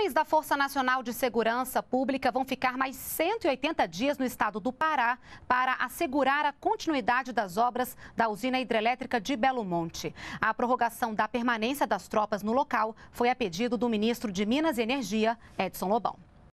Homens da Força Nacional de Segurança Pública vão ficar mais 180 dias no estado do Pará para assegurar a continuidade das obras da usina hidrelétrica de Belo Monte. A prorrogação da permanência das tropas no local foi a pedido do ministro de Minas e Energia, Edson Lobão.